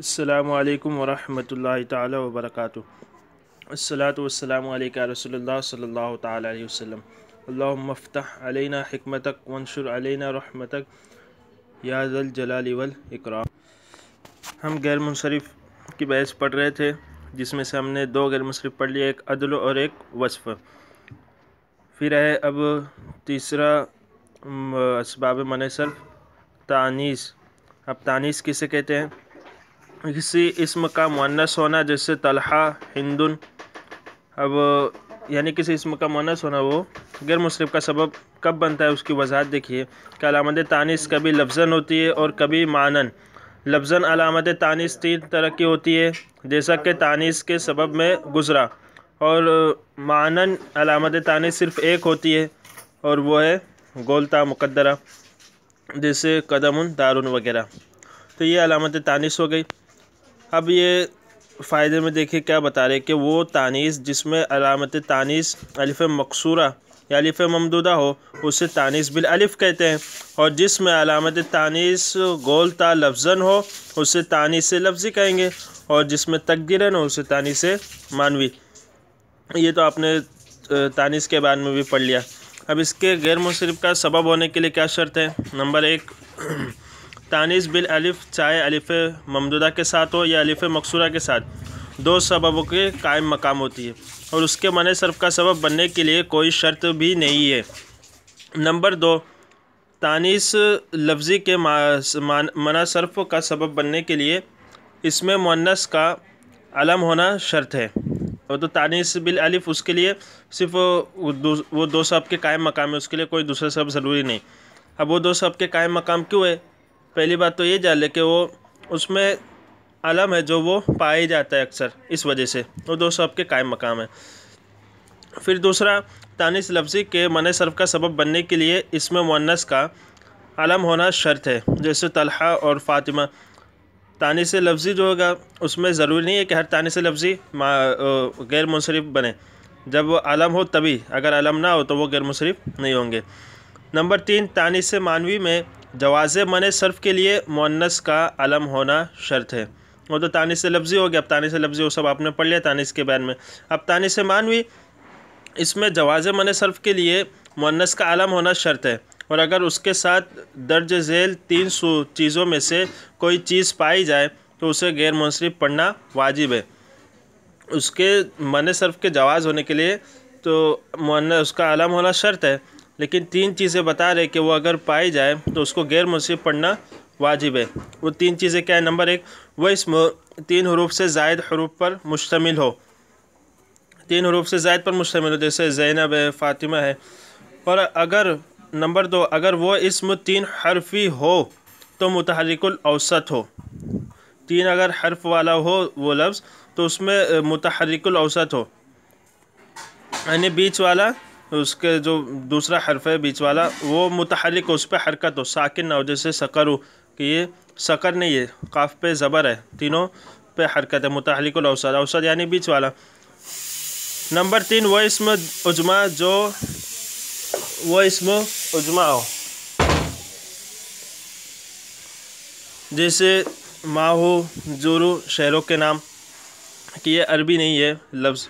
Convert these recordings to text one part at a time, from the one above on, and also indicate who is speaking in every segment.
Speaker 1: अल्लाम वरहमल ताली वरक रसोल्ला सल्ला तसम अल्लाफ़्तः हमतक वनशर अलैना रहमतक याजल जलाल इकराम हम गैर मुनसरफ की बहस पढ़ रहे थे जिसमें से हमने दो गैर मुनसरफ पढ़ लिया एक अदल और एक वसफ़ फिर है अब तीसरा इसबाब मनसर तानीस अब तानीस किसे कहते हैं किसी इसम का मानस होना जैसे तलहा हिंदुन अब यानी किसी इसम का मुअन्नस होना वो गैर मुस्लिम का सबब कब बनता है उसकी वजाहत देखिए कलामत तानिस कभी लफजन होती है और कभी मानन लफज़न अलामत तानिस तीन तरह की होती है जैसा कि तानिस के सबब में गुज़रा और मानन अलामत तानिस सिर्फ़ एक होती है और वो है गोलता मुकद्दरा जैसे कदम दारुन वगैरह तो ये अलामत तानिस हो गई अब ये फ़ायदे में देखिए क्या बता रहे कि वो तानीस जिसमें अलामत तानीस अलिफ मकसूरा या अलिफ ममदूदा हो उसे तानीस बिल अलिफ कहते हैं और जिसमें अलामत तानीस गोल ता लफजन हो उसे तानीस लफ्ज़ी कहेंगे और जिसमें तकदीरन हो उसे तानीस मानवी ये तो आपने तानीस के बारे में भी पढ़ लिया अब इसके गैर मुसरफ का सबब होने के लिए क्या शर्त है नंबर एक तानिस बिल अलिफ़ चाहे अलिफ़ ममदुदा के साथ हो या अलिफ़ मकसूरा के साथ दो सबबों के कायम मकाम होती है और उसके मन सरफ़ का सबब बनने के लिए कोई शर्त भी नहीं है नंबर दो तानिस लफ्ज़ी के मना सरफ़ का सबब बनने के लिए इसमें मुन्नस का अलम होना शर्त है और तो तानिस बिल अलिफ़ उसके लिए सिर्फ वो दो, वो दो सब के कायम मकाम है उसके लिए कोई दूसरा सब ज़रूरी नहीं अब वो दो सब के कायम मकाम क्यों है पहली बात तो ये जाले कि वो उसमें अलम है जो वो पाया जाता है अक्सर इस वजह से वो दो सब के कायम मकाम है फिर दूसरा तानिस लफ्ज़ी के मन सरफ़ का सबब बनने के लिए इसमें मुनस का अलम होना शर्त है जैसे तलहा और फ़ातिमा तानिस लफ्ज़ी जो होगा उसमें ज़रूरी नहीं है कि हर तानिस लफ्ज़ी गैर मुनसरफ बने जब अलम हो तभी अगर अलम ना हो तो वो गैर मुनसरफ नहीं होंगे नंबर तीन तानिस मानवी में जवाज़ मन सर्फ के लिए मुन्नस का अलम होना शर्त है वो तो तानिस लफ्ज़ी हो गया अब तानिस लफ्ज़ी वो सब आपने पढ़ लिया तानिस के बैन में अब तानिस मानवी इसमें जवाज़ मन सर्फ के लिए मुन्नस का अलम होना शर्त है और अगर उसके साथ दर्ज झेल तीन सौ चीज़ों में से कोई चीज़ पाई जाए तो उसे गैर मुनसरफ पढ़ना वाजिब है उसके मन सर्फ के जवाज़ होने के लिए तो मुन्ना उसका अलम होना शर्त है लेकिन तीन चीज़ें बता रहे कि वो अगर पाई जाए तो उसको गैर मुनसिब पढ़ना वाजिब है वो तीन चीज़ें क्या है नंबर एक वह इस तीन हरूफ से जायद हरूफ पर मुश्तमिल हो तीन हरूफ से जायद पर मुश्तमिल हो जैसे जैनब है फ़ातिमा है और अगर नंबर दो अगर वह इसम तीन हरफी हो तो मतहरिकुल औसत हो तीन अगर हर्फ वाला हो वो लफ्ज़ तो उसमें मतहरिकुल औसत हो यानी बीच वाला उसके जो दूसरा हरफ है बीच वाला वो मुतहरक हो उस पर हरकत हो साकिन ना हो जैसे सकर हो कि ये सकर नहीं है काफ पे ज़बर है तीनों पे हरकत है मुतहरक अवसर अवसर यानी बीच वाला नंबर तीन वह इसम उजमा जो वह इसम उजमा हो जैसे माहू जुरू शहरों के नाम कि ये अरबी नहीं है लफ्ज़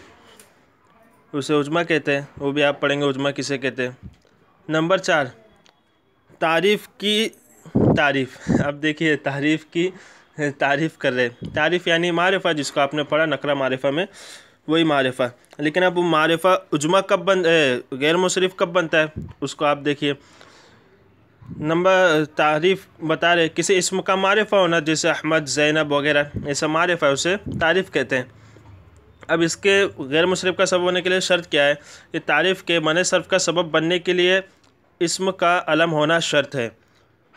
Speaker 1: उसे उजमा कहते हैं वो भी आप पढ़ेंगे उजमा किसे कहते हैं नंबर चार तारीफ़ की तारीफ़ अब देखिए तारीफ़ की तारीफ़ कर रहे हैं तारीफ़ यानी मारिफा जिसको आपने पढ़ा नकरा मारिफा में वही मारिफा लेकिन अब मारिफा उजमा कब बन गैर मुशरफ कब बनता है उसको आप देखिए नंबर तारीफ़ बता रहे किसी इसम का मारिफा होना जैसे अहमद जैनब वगैरह ऐसा मारिफा उसे तारीफ़ कहते हैं अब इसके गैर मुशरफ़ का सबब होने के लिए शर्त क्या है कि तारीफ़ के मन सर्फ का सबब बनने के लिए इसम का अलम होना शर्त है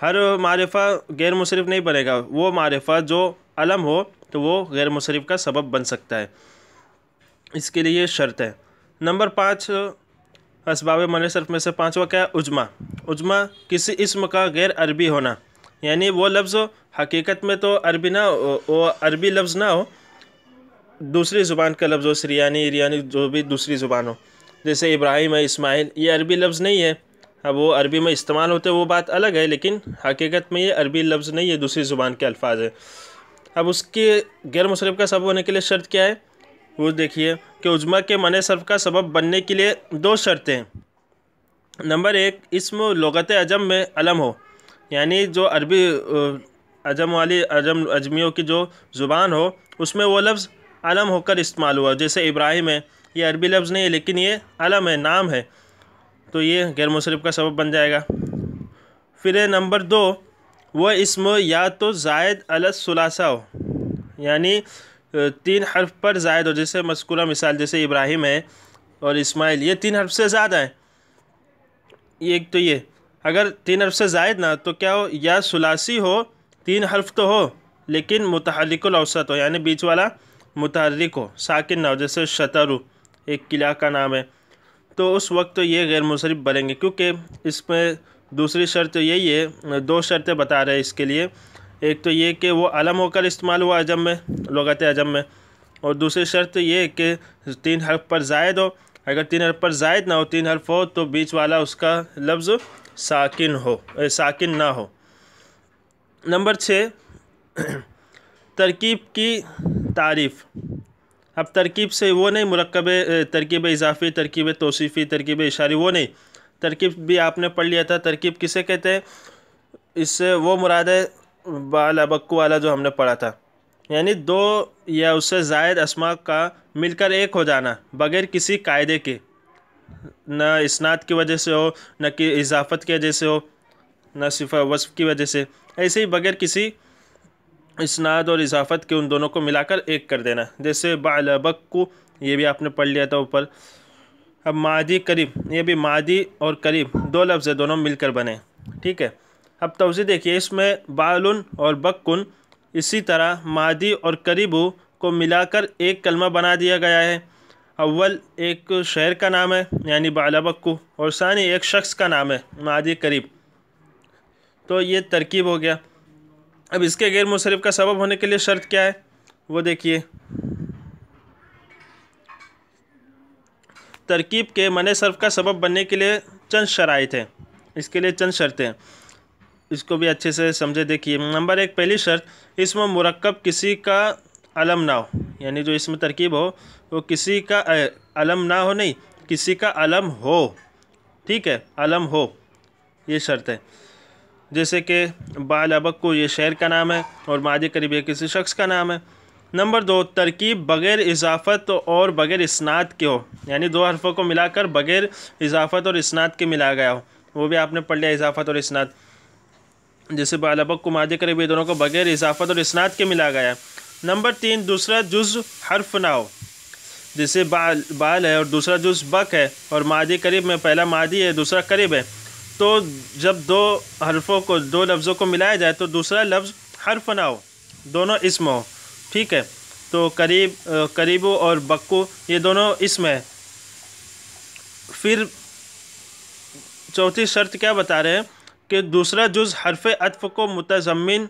Speaker 1: हर मारफ़ा गैर मशरफ नहीं बनेगा वो मारफ़ा जो अलम हो तो वो गैर मशरफ़ का सबब बन सकता है इसके लिए शर्त है नंबर पाँच इसबाब मन सर्फ में से पाँचवा क्या है उजमा उजमा किसी इसम का गैर अरबी होना यानी वो लफ्ज़ हकीकत में तो अरबी ना वो अरबी लफ्ज़ ना हो दूसरी ज़ुबान का लफ्ज़ हो सरियानी इरियानी जो भी दूसरी ज़ुबान हो जैसे इब्राहिम है इस्माइल ये अरबी लफ्ज़ नहीं है अब वो अरबी में इस्तेमाल होते वो बात अलग है लेकिन हकीकत में ये अरबी लफ्ज़ नहीं है दूसरी ज़ुबान के अल्फाज है अब उसके गैर मुसरफ का सबब होने के लिए शर्त क्या है वो देखिए कि उजमा के मन सरफ़ का सबब बनने के लिए दो शर्तें हैं नंबर एक इसम लगत अजम में अलम हो यानी जो अरबी अजम वाली अजम अजमियों की जो ज़ुबान हो उसमें वो लफ्ज़ अलम होकर इस्तेमाल हुआ जैसे इब्राहिम है ये अरबी लफ्ज़ नहीं है लेकिन ये अलम है नाम है तो ये गैर मुशरफ़ का सबब बन जाएगा फिर नंबर दो वह इसम या तो जायद अलसलासा हो यानी तीन हर्फ पर जायद हो जैसे मस्कुरा मिसाल जैसे इब्राहिम है और इस्माइल ये तीन हर्फ से ज़्यादा है एक तो ये अगर तीन हर्फ से जायद ना तो क्या हो या सलासी हो तीन हर्फ तो हो लेकिन मुतहरिकलौसत हो यानी बीच वाला मुतहरक हो साकिन ना हो जैसे शतरु एक किला का नाम है तो उस वक्त तो ये गैर मुशरफ बनेंगे क्योंकि इसमें दूसरी शर्त तो यही है दो शर्तें बता रहे हैं इसके लिए एक तो ये कि वो अलम होकर इस्तेमाल हुआ अजम में लगत अजम में और दूसरी शर्त ये है कि तीन हर्फ पर जायद हो अगर तीन हर्फ पर जायद ना हो तीन हर्फ हो तो बीच वाला उसका लफ्ज़ साकिन हो साकििन ना हो नंबर छः तरकीब की तारीफ़ अब तरकीब से वो नहीं मरकब तरकीब इजाफ़ी तरकीब तोसीफ़ी तरकीब इशारी वो नहीं तरकीब भी आपने पढ़ लिया था तरकीब किसे कहते हैं इससे वो मुराद है बाला बक्कू वाला जो हमने पढ़ा था यानी दो या उससे जायद असमा का मिलकर एक हो जाना बगैर किसी कायदे के न इसनात की वजह से हो न कि इजाफत की वजह से हो न सिफा वसफ़ की वजह से ऐसे ही बगैर किसी इसनाद और इजाफत के उन दोनों को मिलाकर एक कर देना जैसे बालबक् ये भी आपने पढ़ लिया था ऊपर अब मादी करीब ये भी मादी और करीब दो लफ्ज़ दोनों मिलकर बने ठीक है अब तोज़ी देखिए इसमें बालन और बक्न इसी तरह मादी और करीबू को मिलाकर एक कलमा बना दिया गया है अव्वल एक शहर का नाम है यानी बालाबक्कू और सानी एक शख्स का नाम है मादी करीब तो ये तरकीब हो गया अब इसके गैर मुशरफ का सबब होने के लिए शर्त क्या है वो देखिए तरकीब के मन सरफ का सबब बनने के लिए चंद शराइ हैं इसके लिए चंद शर्तें इसको भी अच्छे से समझे देखिए नंबर एक पहली शर्त इसमें मरकब किसी का अलम ना हो यानी जो इसमें तरकीब हो वो किसी का अलम ना हो नहीं किसी का अलम हो ठीक है अलम हो ये शर्त है जैसे कि बाल अबक को ये शहर का नाम है और माद करीब यह किसी शख्स का नाम है नंबर दो तरकीब बग़ैर इजाफत और बग़ैर इसनात के हो यानी दो हरफों को मिलाकर बग़ैर इजाफत और इसनाद के मिला गया हो वो भी आपने पढ़ लिया इजाफत और इसनात जैसे बाल अबक को मादे करीब ये दोनों को बग़ैर इजाफत और इसनात के मिला गया नंबर तीन दूसरा जुज़ हरफ ना हो जैसे बाल बाल है और दूसरा जुज़ बक है और मादी करीब में पहला मादी है दूसरा करीब है तो जब दो हरफों को दो लफ्ज़ों को मिलाया जाए तो दूसरा लफ्ज़ हर्फ ना हो दोनों इसम हो ठीक है तो करीब करीबो और बक्को ये दोनों इसम है फिर चौथी शर्त क्या बता रहे हैं कि दूसरा जुज़ हरफ अतफ़ को मुतज़मिन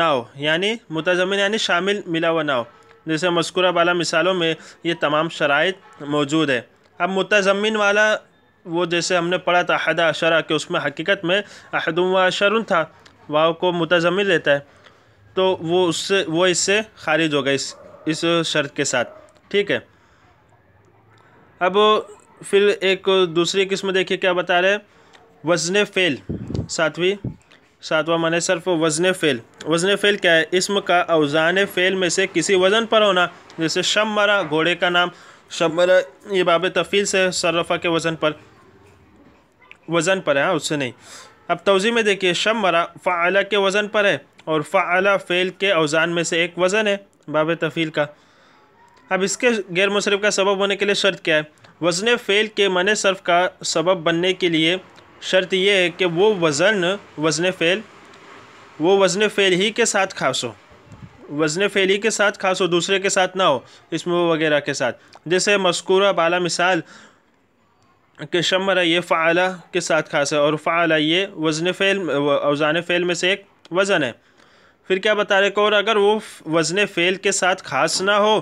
Speaker 1: ना हो यानी मुतज़मिन यानी शामिल मिला हुआ ना हो जैसे मस्कुरा वाला मिसालों में ये तमाम शराइ मौजूद है अब मुतज़मिन वाला वो जैसे हमने पढ़ा था अहद अशरा के उसमें हकीकत में अहदुम व अशरुन था वाव को मुतजमी लेता है तो वो उससे वो इससे खारिज होगा इस इस शर्त के साथ ठीक है अब फिर एक दूसरी किस्म देखिए क्या बता रहे हैं वज़न फ़ेल सातवीं सातवां माने सिर्फ वज़न फ़ेल वज़न फ़ेल क्या है इसम का अवजान फ़ेल में से किसी वज़न पर होना जैसे शम मरा घोड़े का नाम शम मरा ये बाब तफ़ील से सर्रफ़ा के वज़न पर वज़न पर है उससे नहीं अब तोज़ी में देखिए शम मरा फ़ाला के वज़न पर है और फ़ाला फ़ेल के अवज़ान में से एक वज़न है बाब तफ़ील का अब इसके गैर मुसरफ का सबब होने के लिए शर्त क्या है वज़न फ़ेल के मन सरफ़ का सबब बनने के लिए शर्त यह है कि वो वज़न वज़न फ़ेल वो वज़न फ़ेल ही के साथ खास हो वज़न फ़ेल ही के साथ खास हो दूसरे के साथ ना हो इसमें वगैरह के साथ जैसे मस्कूरा बाला मिसाल कि शमरा ये फ़ाला के साथ खास है और फ़ाला ये वज़न फ़ैल अवज़ान फ़ैल में से एक वज़न है फिर क्या बता रहे और अगर वो वज़न फ़ैल के साथ खास ना हो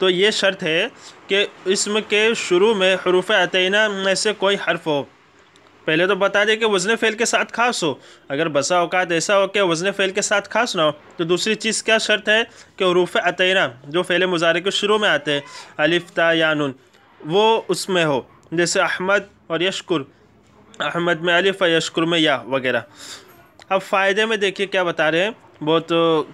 Speaker 1: तो ये शर्त है कि इसम के शुरू में हरूफ अतना में से कोई हर्फ हो पहले तो बता दें कि वज़न फ़ैल के साथ खास हो अगर बसा अवकात ऐसा हो कि वज़न फ़ैल के साथ खास ना हो तो दूसरी चीज़ क्या शर्त है कि हरूफ अतना जो फैल मुजारे के शुरू में आते हैं अलिफ्ता या नून वो उसमें हो जैसे अहमद और यशकुर अहमद में अलिफ यशकुर में या वगैरह अब फ़ायदे में देखिए क्या बता रहे हैं बहुत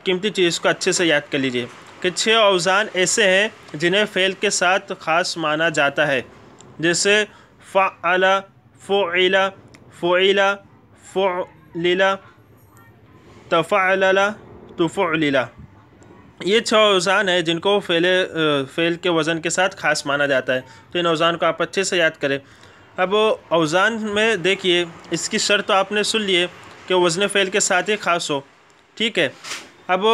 Speaker 1: कीमती चीज़ को अच्छे से याद कर लीजिए कि छः अवजान ऐसे हैं जिन्हें फ़ेल के साथ ख़ास माना जाता है जैसे फ़ाला फ़ोला फ़ोला फ़ोला तफ़ाला तुफ़ोला ये छः अवसान है जिनको फेले फेल के वज़न के साथ खास माना जाता है तो इन अवजान को आप अच्छे से याद करें अब अवजान में देखिए इसकी शर्त तो आपने सुन लिए कि वज़न फ़ेल के साथ ही खास हो ठीक है अब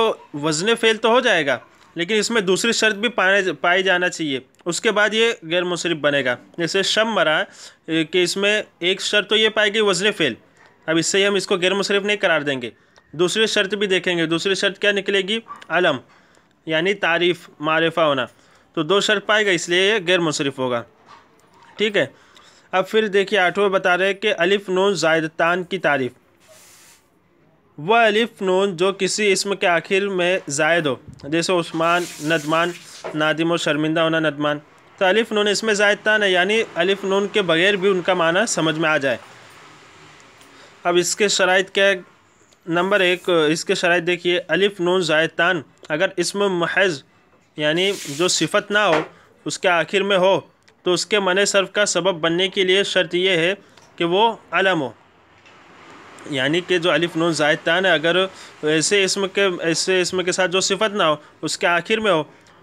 Speaker 1: वज़न फ़ेल तो हो जाएगा लेकिन इसमें दूसरी शर्त भी पाने पाई जाना चाहिए उसके बाद ये गैर मुसरफ बनेगा जैसे शम मरा कि इसमें एक शर्त तो ये पाएगी वज़न फ़ेल अब इससे हम इसको गैर मुसरफ नहीं करार देंगे दूसरी शर्त भी देखेंगे दूसरी शर्त क्या निकलेगी अलम यानी तारीफ़ मारिफा होना तो दो शर्त पाएगा इसलिए ये गैर मुशरफ होगा ठीक है अब फिर देखिए आठवें बता रहे हैं कि अलिफ नून जायदतान की तारीफ़ वह अलिफ नून जो किसी इसम के आखिर में जायद हो जैसे उस्मान नदमान नादिम और शर्मिंदा होना नदमान तो अलिफ नून इसमें जायदतान है यानी अलिफ नून के बगैर भी उनका माना समझ में आ जाए अब इसके शराइ क्या नंबर एक इसके शराय देखिए अलिफ नून ज़ायतान अगर इसमें महज यानी जो सिफत ना हो उसके आखिर में हो तो उसके मन सर्फ का सबब बनने के लिए शर्त यह है कि वो अलम हो यानी कि जो अलिफ नून ज़ायतान है अगर ऐसे इसम के ऐसे इसम के साथ जो सिफत ना हो उसके आखिर में हो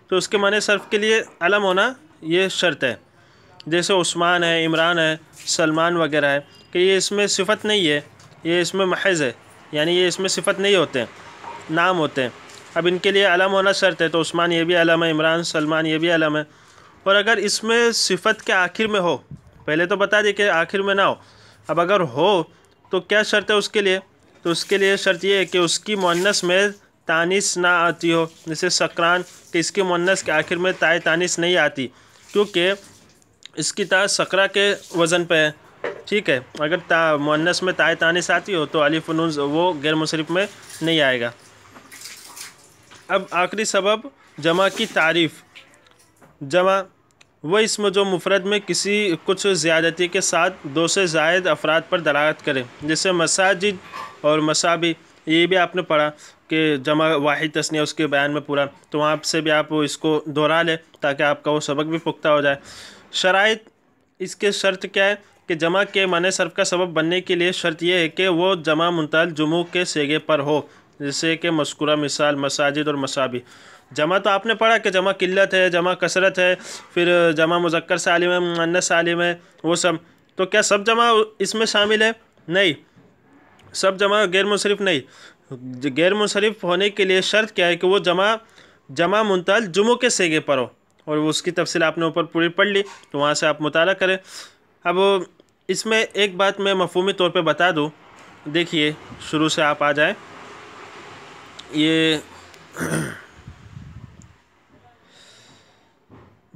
Speaker 1: तो उसके मन सर्फ के लिए अलम होना ये शर्त है जैसे उस्मान है इमरान है सलमान वगैरह है कि ये इसमें सिफत नहीं है ये इसमें महज है यानी ये इसमें सिफत नहीं होते नाम होते हैं अब इनके लिए अलम होना शर्त है तो उस्मान ये भी अलम है इमरान सलमान ये भी अलम है और अगर इसमें सिफत के आखिर में हो पहले तो बता दें कि आखिर में ना हो अब अगर हो तो क्या शर्त है उसके लिए तो उसके लिए शर्त ये है कि उसकी मोनस में तानिस ना आती हो जैसे सकरान कि इसकी मोनस के आखिर में ताय तानिस नहीं आती क्योंकि इसकी ता सकरा के वज़न पर है ठीक है अगर ता में ताए तानिस आती हो तो अलिफ नून वो गैर मुशरफ में नहीं आएगा अब आखिरी सबब जमा की तारीफ़ जमा वह इसम जो मुफरद में किसी कुछ ज़्यादती के साथ दो से जायद अफराद पर दलालत करें जैसे मसाजिद और मसाबी ये भी आपने पढ़ा कि जमा वाहिद तस्निया उसके बयान में पूरा तो वहाँ से भी आप इसको दोहरा लें ताकि आपका वो सबक भी पुख्ता हो जाए शराइ इसके शर्त क्या है कि जमा के माने सर्फ का सबब बनने के लिए शर्त यह है कि वो जमा मुंतल जुमू के सेगे पर हो जैसे कि मस्कुरा मिसाल मसाजिद और मसाबी जमा तो आपने पढ़ा कि जमा किल्लत है जमा कसरत है फिर जमा मुजक्कर सालिम है मुन्नत सालिम है वो सब तो क्या सब जमा इसमें शामिल है नहीं सब जमा गैर मुनसरफ नहीं गैर मुनसरफ होने के लिए शर्त क्या है कि वो जमा जमा मुंतल जुमों के सेगे पर हो और उसकी तफसील आपने ऊपर पूरी पढ़ ली तो वहाँ से आप मुताला करें अब इसमें एक बात मैं मफहमी तौर पे बता दूँ देखिए शुरू से आप आ जाए ये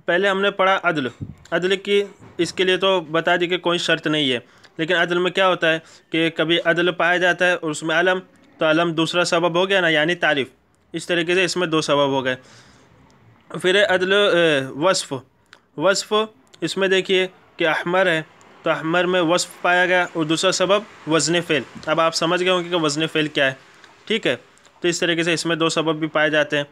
Speaker 1: पहले हमने पढ़ा अदल अदल की इसके लिए तो बता दी कि कोई शर्त नहीं है लेकिन अदल में क्या होता है कि कभी अदल पाया जाता है और उसमें आलम तो आलम दूसरा सबब हो गया ना यानी तारीफ़ इस तरीके से इसमें दो सबब हो गए फिर अदल वसफ़ वसफ़ इसमें देखिए कि अहमर है तो अहमर में वसफ़ पाया गया और दूसरा सबब वज़न फ़ैल अब आप समझ गए होंगे कि वज़न फ़ैल क्या है ठीक है तो इस तरीके से इसमें दो सबब भी पाए जाते हैं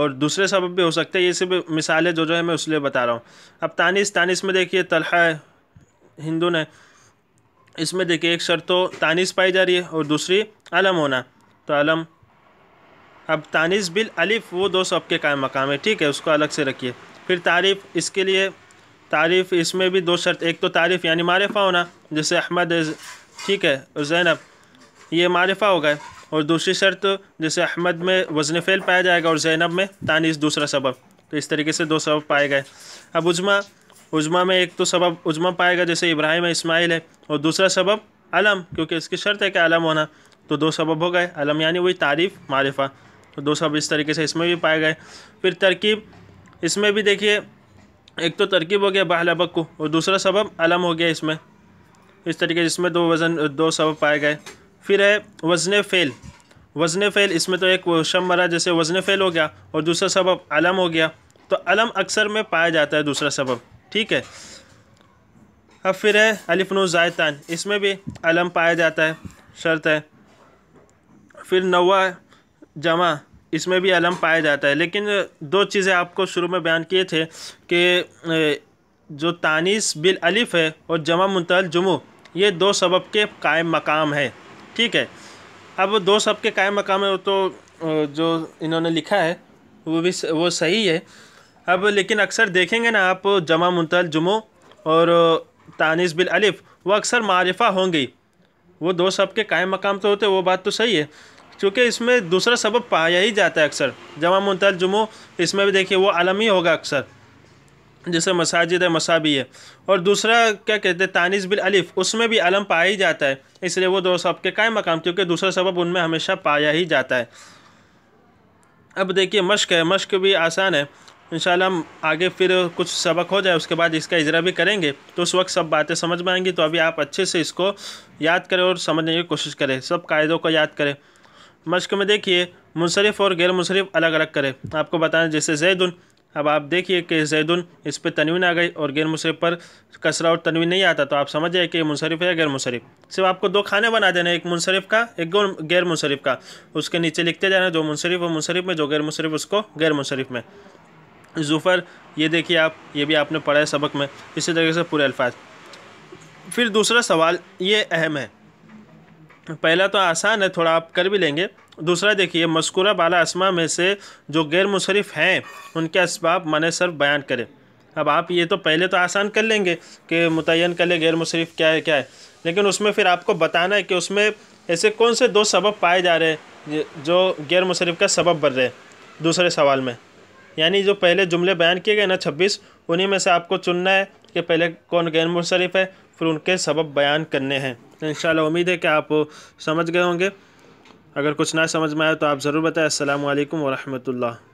Speaker 1: और दूसरे सबब भी हो सकते हैं ये सब मिसालें जो जो है मैं उस बता रहा हूँ अब तानिस तानिस में देखिए तलहा है हिंदुन है इसमें देखिए एक शर्त तो तानिस पाई जा रही है और दूसरी अलम होना तो अलम अब तानिस बिल अलिफ़ वो दो सब के कायम मकाम है ठीक है उसको अलग से रखिए फिर तारीफ़ इसके लिए तारीफ़ इसमें भी दो शर्त एक तो तारीफ़ यानी मारफा होना जैसे अहमद ठीक है और ज़ैनब ये मारफा हो गए और दूसरी शर्त जैसे अहमद में वजन फ़ैल पाया जाएगा और ज़ैनब में तानीस दूसरा सबब तो इस तरीके से दो सबब पाए गए अब उजमा उजमा में एक तो सबब उजमा पाएगा जैसे इब्राहिम इसमाइल है और दूसरा सबब अलम क्योंकि इसकी शर्त है कि अलम होना तो दो सबब हो गए अलम यानी वही तारीफ़ मारफा तो दो सबब इस तरीके से इसमें भी पाए गए फिर तरकीब इसमें भी देखिए एक तो तरकीब हो गया बहलबक् और दूसरा सबब अलम हो गया इसमें इस तरीके जिसमें दो वज़न दो सबब पाए गए फिर है वज़न फ़ेल वज़न फ़ेल इसमें तो एक शम मरा जैसे वज़न फ़ेल हो गया और दूसरा सबब अलम हो गया तो अलम अक्सर में पाया जाता है दूसरा सबब ठीक है अब फिर है अलिफनू ज़ायतान इसमें भी अलम पाया जाता है शर्त है फिर नवा जमा इसमें भी अलम पाया जाता है लेकिन दो चीज़ें आपको शुरू में बयान किए थे कि जो तानिस बिल अलिफ़ है और जमा मुतल जुमू ये दो सबब के कायम मकाम है ठीक है अब दो सब के कायम मकाम है तो जो इन्होंने लिखा है वो भी वो सही है अब लेकिन अक्सर देखेंगे ना आप जमा मुतल जुमू और तानिस बिल अलिफ़ वो अक्सर मारिफा होंगी वो दो सब के कायम मकाम तो होते वो बात तो सही है क्योंकि इसमें दूसरा सबब पाया ही जाता है अक्सर जमा मुंतल जुमो इसमें भी देखिए वो ही होगा अक्सर जैसे मसाजिद है मसाबी है और दूसरा क्या कहते हैं तानिस बिल अलिफ उसमें भी आलम पाया ही जाता है इसलिए वो दो सब के काय मकाम क्योंकि दूसरा सबब उनमें हमेशा पाया ही जाता है अब देखिए मश्क है मश्क भी आसान है इन हम आगे फिर कुछ सबक हो जाए उसके बाद इसका इजरा भी करेंगे तो उस वक्त सब बातें समझ में आएंगी तो अभी आप अच्छे से इसको याद करें और समझने की कोशिश करें सब कायदों को याद करें मश्क में देखिए मुनसरफ और गैर मुनसरफ अलग अलग करें आपको बताएं जैसे जैदन अब आप देखिए कि जैदुन इस पर तनवीन आ गई और गैर मुनसरफ पर कसरा और तनवीन नहीं आता तो आप समझ जाए कि मुनसरफ है या गैर मुनसरफ सिर्फ आपको दो खाने बना देना एक मुनसरफ का एक गैर मुनसरफ का उसके नीचे लिखते जाना जो मुनसरफ और मुनसरफ में जो गैर मुनसरफ उसको गैर मुनसरफ में जूफ़र ये देखिए आप ये भी आपने पढ़ा है सबक में इसी तरीके से पूरे अल्फाज फिर दूसरा सवाल ये अहम है पहला तो आसान है थोड़ा आप कर भी लेंगे दूसरा देखिए मस्कुरा बाला आसमा में से जो गैर मुशरफ हैं उनके इसबाब मन सर्फ बयान करें अब आप ये तो पहले तो आसान कर लेंगे कि मुतन कर ले गैर मुशरफ क्या है क्या है लेकिन उसमें फिर आपको बताना है कि उसमें ऐसे कौन से दो सबब पाए जा रहे हैं जो गैर मुशरफ का सबब बन रहे हैं दूसरे सवाल में यानी जो पहले जुमले बयान किए गए ना छब्बीस उन्हीं में से आपको चुनना है कि पहले कौन गैर मुशरफ है फिर उनके सबब बयान करने हैं इन उम्मीद है कि आप समझ गए होंगे अगर कुछ ना समझ में आए तो आप ज़रूर बताएं अल्लाम वरहमल